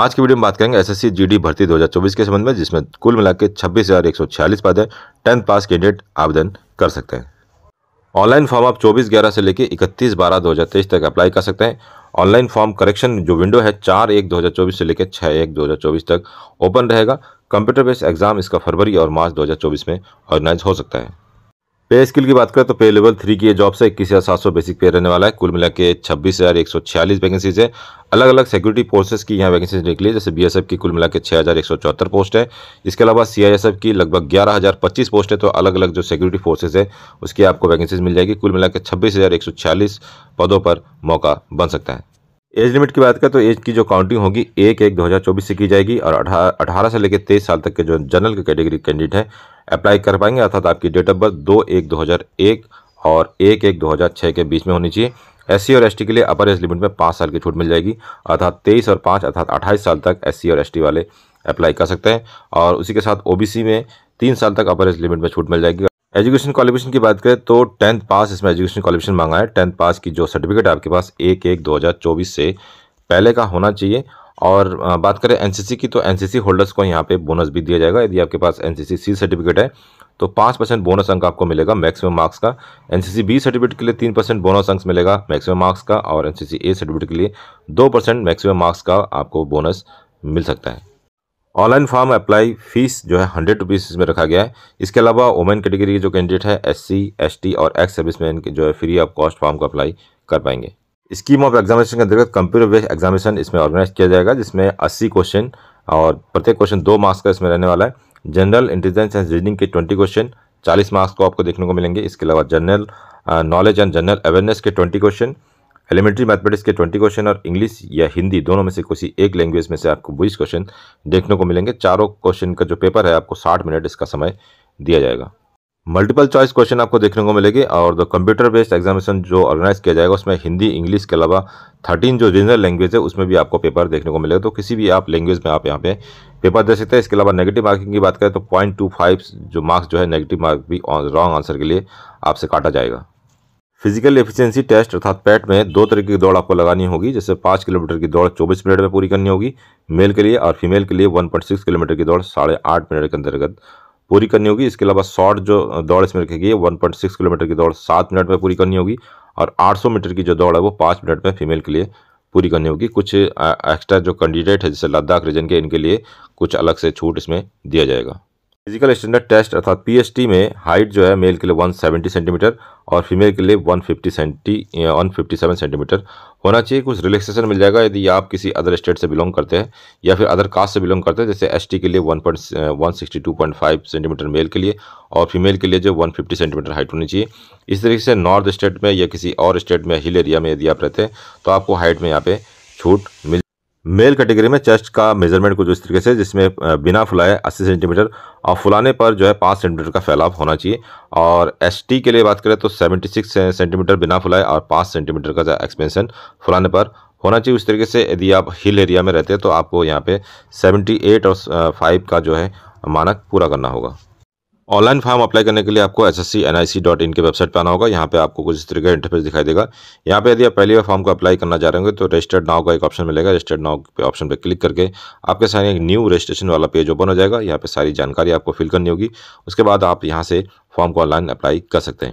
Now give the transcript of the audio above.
आज की वीडियो में बात करेंगे एसएससी जीडी भर्ती 2024 के संबंध में जिसमें कुल मिलाकर छब्बीस पद है टेंथ पास कैंडिडेट आवेदन कर सकते हैं ऑनलाइन फॉर्म आप 24 ग्यारह से लेकर 31 बारह 2023 तक अप्लाई कर सकते हैं ऑनलाइन फॉर्म करेक्शन जो विंडो है चार एक 2024 से लेकर छः एक 2024 तक ओपन रहेगा कंप्यूटर बेस्ड एग्जाम इसका फरवरी और मार्च 2024 में ऑर्गेनाइज हो सकता है पे स्किल की बात करें तो पे लेवल थ्री की जॉब से इक्कीस हज़ार सात सौ बेसिक पे रहने वाला है कुल मिला के छब्बीस हज़ार एक सौ छियालीस वैकेंसीज है अलग अलग सिक्योरिटी फोर्सेस की यहाँ वैकेंसीज निकली है जैसे बीएसएफ की कुल मिला के छः हज़ार एक सौ चौहत्तर पोस्ट है इसके अलावा सीआईएसएफ की लगभग ग्यारह हज़ार पच्चीस पोस्ट है तो अलग अलग जो सिक्योरिटी फोर्सेज है उसकी आपको वैकेंसीज मिल जाएगी कुल मिला के छब्बीस हज़ार एक सौ छियालीस पदों पर मौका बन सकता है एज लिमिट की बात करें तो एज की जो काउंटिंग होगी एक एक 2024 से की जाएगी और अठारह से लेकर तेईस साल तक के जो जनरल के कैटेगरी कैंडिडेट हैं अप्लाई कर पाएंगे अर्थात आपकी डेट ऑफ बर्थ दो एक दो एक और एक एक 2006 के बीच में होनी चाहिए एस और एस के लिए अपर एज लिमिट में पाँच साल की छूट मिल जाएगी अर्थात तेईस और पाँच अर्थात अट्ठाईस साल तक एस और एस वाले अप्लाई कर सकते हैं और उसी के साथ ओ में तीन साल तक अपर एज लिमिट में छूट मिल जाएगी एजुकेशन क्वालिफिकेशन की बात करें तो टेंथ पास इसमें एजुकेशन क्वालिफिकेशन मांगा है टेंथ पास की जो सर्टिफिकेट आपके पास एक एक दो हज़ार चौबीस से पहले का होना चाहिए और बात करें एनसीसी की तो एनसीसी होल्डर्स को यहाँ पे बोनस भी दिया जाएगा यदि आपके पास एनसीसी सी सर्टिफिकेट है तो पाँच परसेंट बोनस अंक आपको मिलेगा मैक्सिमम मार्क्स का एनसीसी बी सर्टिफिकेट के लिए तीन परसेंट बोनस अंक मिलेगा मैक्सिमम मार्क्स का और एनसीसी ए सर्टिफिकेट के लिए दो परसेंट मैक्सिमम मार्क्स का आपको बोनस मिल सकता है ऑनलाइन फॉर्म अप्लाई फीस जो है हंड्रेड रुपीज़ इसमें रखा गया है इसके अलावा वुमेन कैटेगरी के जो कैंडिडेट है एससी एसटी और एक्स सर्विस मैन जो है फ्री ऑफ कॉस्ट फॉर्म को अप्लाई कर पाएंगे स्कीम ऑफ एग्जामिनेशन के अंतर्गत कंप्यूटर बेस्ड एग्जामिनेशन इसमें ऑर्गेनाइज किया जाएगा जिसमें अस्सी क्वेश्चन और प्रत्येक क्वेश्चन दो मार्क्स का इसमें रहने वाला है जनरल इंटेलिजेंस एंड रीडिंग के ट्वेंटी क्वेश्चन चालीस मार्क्स को आपको देखने को मिलेंगे इसके अलावा general knowledge and general awareness के ट्वेंटी क्वेश्चन एलिमेंट्री मैथमेटिक्स के ट्वेंटी क्वेश्चन और इंग्लिश या हिंदी दोनों में से किसी एक लैंग्वेज में से आपको बीस क्वेश्चन देखने को मिलेंगे चारों क्वेश्चन का जो पेपर है आपको साठ मिनट इसका समय दिया जाएगा मल्टीपल चॉइस क्वेश्चन आपको देखने को मिलेगी और द कंप्यूटर बेस्ड एग्जामिनेशन जो ऑर्गेनाइज किया जाएगा उसमें हिंदी इंग्लिश के अलावा थर्टीन जो रीजनल लैंग्वेज है उसमें भी आपको पेपर देखने को मिलेगा तो किसी भी आप लैंग्वेज में आप यहाँ पे पेपर दे सकते हैं इसके अलावा नेगेटिव मार्किंग की बात करें तो पॉइंट टू फाइव जो मार्क्स जो है नेगेटिव मार्क भी रॉन्ग आंसर के लिए आपसे काटा जाएगा फिजिकल एफिशिएंसी टेस्ट अर्थात पैट में दो तरह की दौड़ आपको लगानी होगी जैसे पाँच किलोमीटर की दौड़ चौबीस मिनट में पूरी करनी होगी मेल के लिए और फीमेल के लिए वन पॉइंट सिक्स किलोमीटर की दौड़ साढ़े आठ मिनट के अंतर्गत पूरी करनी होगी इसके अलावा शॉर्ट जो दौड़ इसमें रखी गई है वन पॉइंट सिक्स किलोमीटर की दौड़ सात मिनट में पूरी करनी होगी और आठ सौ मीटर की जो दौड़ है वो पाँच मिनट में फीमेल के लिए पूरी करनी होगी कुछ एक्स्ट्रा जो कैंडिडेट है जैसे लद्दाख रीजन के इनके लिए कुछ अलग से छूट इसमें दिया जाएगा फिजिकल स्टैंडर्ड टेस्ट अर्थात पीएसटी में हाइट जो है मेल के लिए 170 सेंटीमीटर और फीमेल के लिए 150 सेंटी 157 सेंटीमीटर होना चाहिए कुछ रिलैक्सेशन मिल जाएगा यदि आप किसी अदर स्टेट से बिलोंग करते हैं या फिर अदर कास्ट से बिलोंग करते हैं जैसे एसटी के लिए फाइव सेंटीमीटर मेल के लिए और फीमेल के लिए जो 150 सेंटीमीटर हाइट होनी चाहिए इस तरीके से नॉर्थ स्टेट में या किसी और स्टेट में हिल एरिया में यदि आप रहते हैं तो आपको हाइट में यहाँ पर छूट मिल मेल कैटेगरी में चेस्ट का मेजरमेंट कुछ इस तरीके से जिसमें बिना फुलाए 80 सेंटीमीटर और फुलाने पर जो है 5 सेंटीमीटर का फैलाव होना चाहिए और एसटी के लिए बात करें तो 76 सेंटीमीटर बिना फुलाए और 5 सेंटीमीटर का एक्सपेंशन फुलाने पर होना चाहिए उस तरीके से यदि आप हिल एरिया में रहते हैं तो आपको यहाँ पर सेवेंटी और फाइव का जो है मानक पूरा करना होगा ऑनलाइन फॉर्म अप्लाई करने के लिए आपको एस एस की वेबसाइट पर आना होगा यहाँ पे आपको कुछ इस तरीके का इंटरफेस दिखाई देगा यहाँ पे यदि आप पहली बार फॉर्म को अप्लाई करना चाह रहे होंगे तो रजिस्टर्ड नाव का एक ऑप्शन मिलेगा रजिस्टर्ड नाव पे ऑप्शन पर क्लिक करके आपके सामने एक न्यू रजिस्ट्रेशन वाला पेज ओपन हो जाएगा यहाँ पर सारी जानकारी आपको फिल करनी होगी उसके बाद आप यहाँ से फॉर्म को ऑनलाइन अप्लाई कर सकते हैं